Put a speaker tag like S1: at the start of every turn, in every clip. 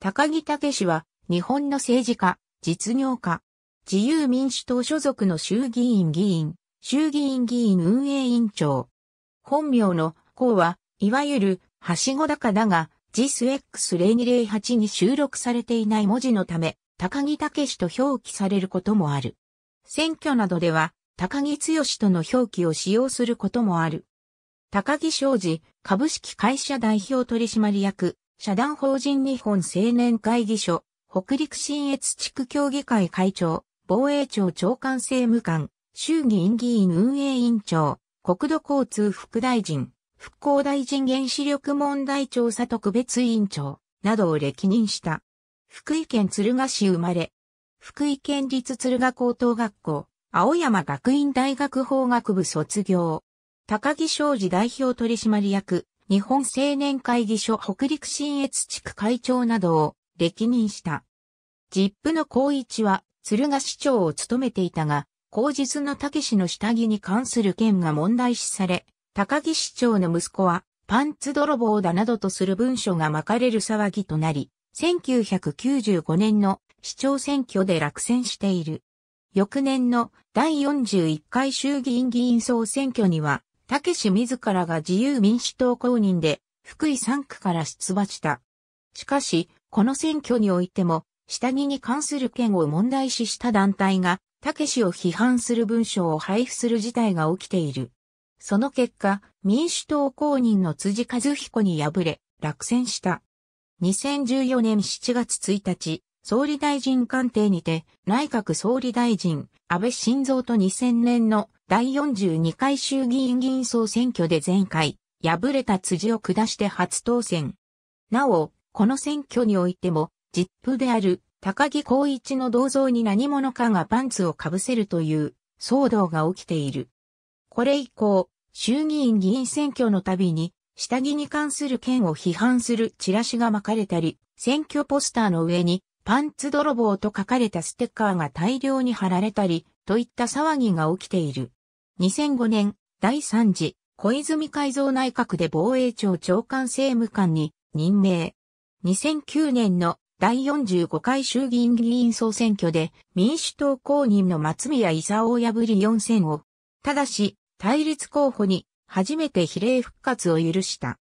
S1: 高木武氏は、日本の政治家、実業家、自由民主党所属の衆議院議員、衆議院議員運営委員長。本名の、こうは、いわゆる、はしご高だが、JISX0208 に収録されていない文字のため、高木武と表記されることもある。選挙などでは、高木剛との表記を使用することもある。高木商事、株式会社代表取締役、社団法人日本青年会議所、北陸新越地区協議会会長、防衛庁長官政務官、衆議院議員運営委員長、国土交通副大臣、復興大臣原子力問題調査特別委員長、などを歴任した。福井県敦賀市生まれ。福井県立敦賀高等学校、青山学院大学法学部卒業。高木商事代表取締役、日本青年会議所北陸新越地区会長などを歴任した。ジップの光一は鶴ヶ市長を務めていたが、後日の武氏の下着に関する件が問題視され、高木市長の息子はパンツ泥棒だなどとする文書が巻かれる騒ぎとなり、1995年の市長選挙で落選している。翌年の第41回衆議院議員総選挙にはたけし自らが自由民主党公認で、福井3区から出馬した。しかし、この選挙においても、下着に関する件を問題視した団体が、たけしを批判する文章を配布する事態が起きている。その結果、民主党公認の辻和彦に敗れ、落選した。2014年7月1日、総理大臣官邸にて、内閣総理大臣、安倍晋三と2000年の第42回衆議院議員総選挙で前回、敗れた辻を下して初当選。なお、この選挙においても、実父である高木光一の銅像に何者かがパンツをかぶせるという騒動が起きている。これ以降、衆議院議員選挙のたびに、下着に関する件を批判するチラシが巻かれたり、選挙ポスターの上に、パンツ泥棒と書かれたステッカーが大量に貼られたり、といった騒ぎが起きている。2005年、第3次、小泉改造内閣で防衛庁長官政務官に任命。2009年の第45回衆議院議員総選挙で民主党公認の松宮勲を破り4選を、ただし、対立候補に初めて比例復活を許した。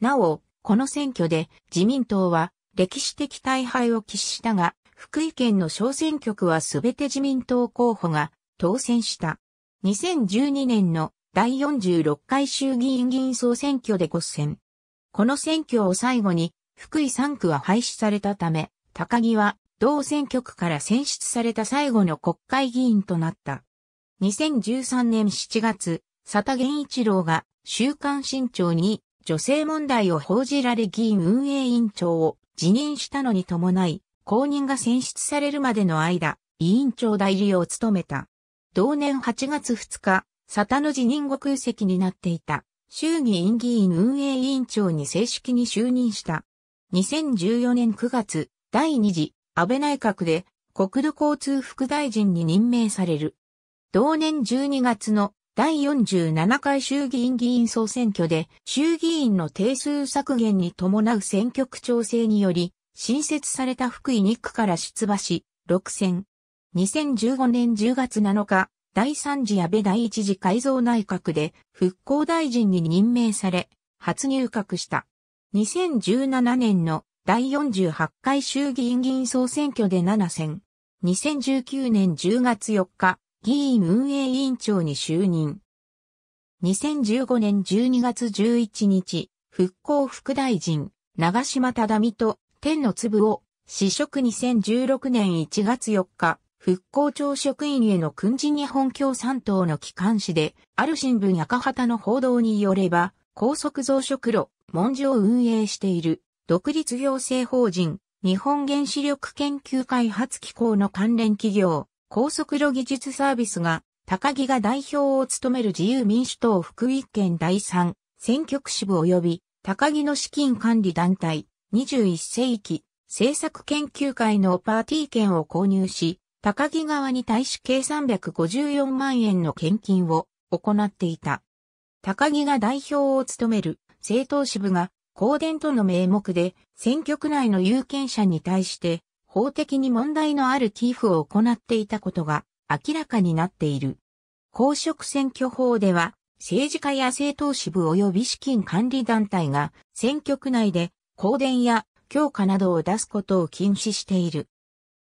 S1: なお、この選挙で自民党は歴史的大敗を喫したが、福井県の小選挙区は全て自民党候補が当選した。2012年の第46回衆議院議員総選挙で合選。この選挙を最後に、福井3区は廃止されたため、高木は同選挙区から選出された最後の国会議員となった。2013年7月、佐田源一郎が週刊新潮に女性問題を報じられ議員運営委員長を辞任したのに伴い、公認が選出されるまでの間、委員長代理を務めた。同年8月2日、佐田の辞任後空席になっていた衆議院議員運営委員長に正式に就任した。2014年9月、第2次安倍内閣で国土交通副大臣に任命される。同年12月の第47回衆議院議員総選挙で衆議院の定数削減に伴う選挙区調整により新設された福井2区から出馬し、6選。2015年10月7日、第3次安倍第1次改造内閣で復興大臣に任命され、初入閣した。2017年の第48回衆議院議員総選挙で7選。2019年10月4日、議員運営委員長に就任。2015年12月11日、復興副大臣、長島忠美と天の粒を、試食2016年1月4日、復興庁職員への訓示日本共産党の機関紙で、ある新聞赤旗の報道によれば、高速増殖炉、文字を運営している、独立行政法人、日本原子力研究開発機構の関連企業、高速炉技術サービスが、高木が代表を務める自由民主党福井県第3選挙区支部及び、高木の資金管理団体、21世紀政策研究会のパーティー券を購入し、高木側に対し計354万円の献金を行っていた。高木が代表を務める政党支部が公電との名目で選挙区内の有権者に対して法的に問題のある寄付を行っていたことが明らかになっている。公職選挙法では政治家や政党支部及び資金管理団体が選挙区内で公電や強化などを出すことを禁止している。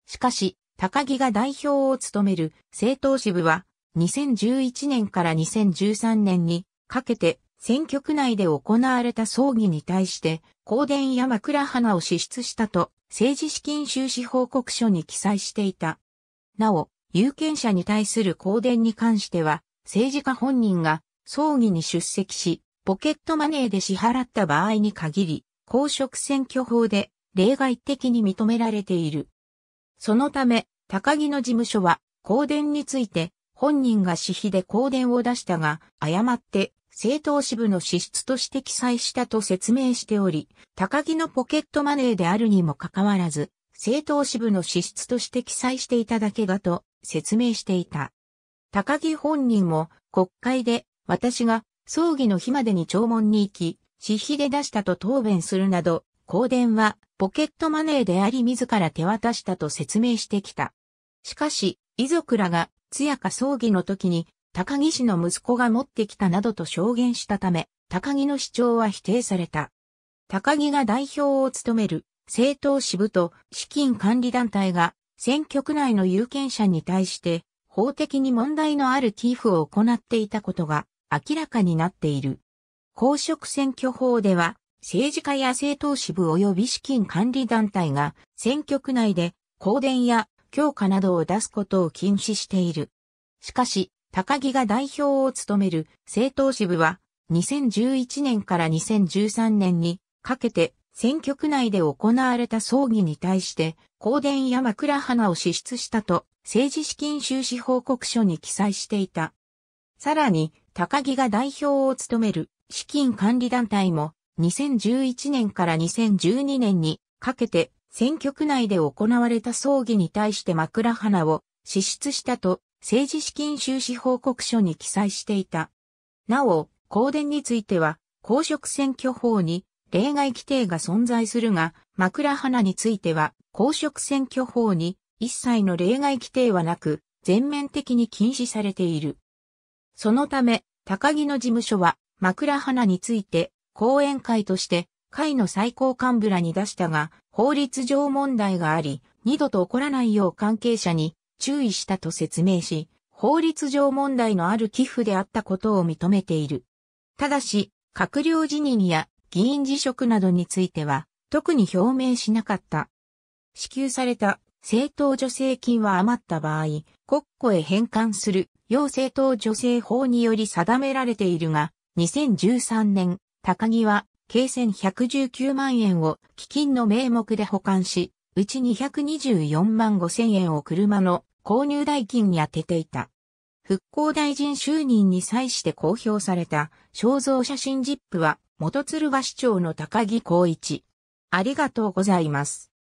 S1: しかし、高木が代表を務める政党支部は2011年から2013年にかけて選挙区内で行われた葬儀に対して公電や枕花を支出したと政治資金収支報告書に記載していた。なお、有権者に対する公電に関しては政治家本人が葬儀に出席しポケットマネーで支払った場合に限り公職選挙法で例外的に認められている。そのため、高木の事務所は、香典について、本人が私費で香典を出したが、誤って、政党支部の支出として記載したと説明しており、高木のポケットマネーであるにもかかわらず、政党支部の支出として記載していただけだと説明していた。高木本人も国会で私が葬儀の日までに弔問に行き、私費で出したと答弁するなど、香典はポケットマネーであり自ら手渡したと説明してきた。しかし、遺族らが、通夜か葬儀の時に、高木氏の息子が持ってきたなどと証言したため、高木の主張は否定された。高木が代表を務める政党支部と資金管理団体が選挙区内の有権者に対して法的に問題のある寄付を行っていたことが明らかになっている。公職選挙法では政治家や政党支部及び資金管理団体が選挙区内で公電や強化などを出すことを禁止している。しかし、高木が代表を務める政党支部は、2011年から2013年にかけて選挙区内で行われた葬儀に対して、香典や枕花を支出したと政治資金収支報告書に記載していた。さらに、高木が代表を務める資金管理団体も2011年から2012年にかけて選挙区内で行われた葬儀に対して枕花を支出したと政治資金収支報告書に記載していた。なお、公伝については公職選挙法に例外規定が存在するが、枕花については公職選挙法に一切の例外規定はなく、全面的に禁止されている。そのため、高木の事務所は、枕花について、講演会として、会の最高幹部らに出したが、法律上問題があり、二度と起こらないよう関係者に注意したと説明し、法律上問題のある寄付であったことを認めている。ただし、閣僚辞任や議員辞職などについては、特に表明しなかった。支給された政党助成金は余った場合、国庫へ返還する、要政党助成法により定められているが、2013年、高木は計1119万円を基金の名目で保管し、うち224万5千円を車の購入代金に充てていた。復興大臣就任に際して公表された肖像写真ジップは元鶴橋町の高木光一。ありがとうございます。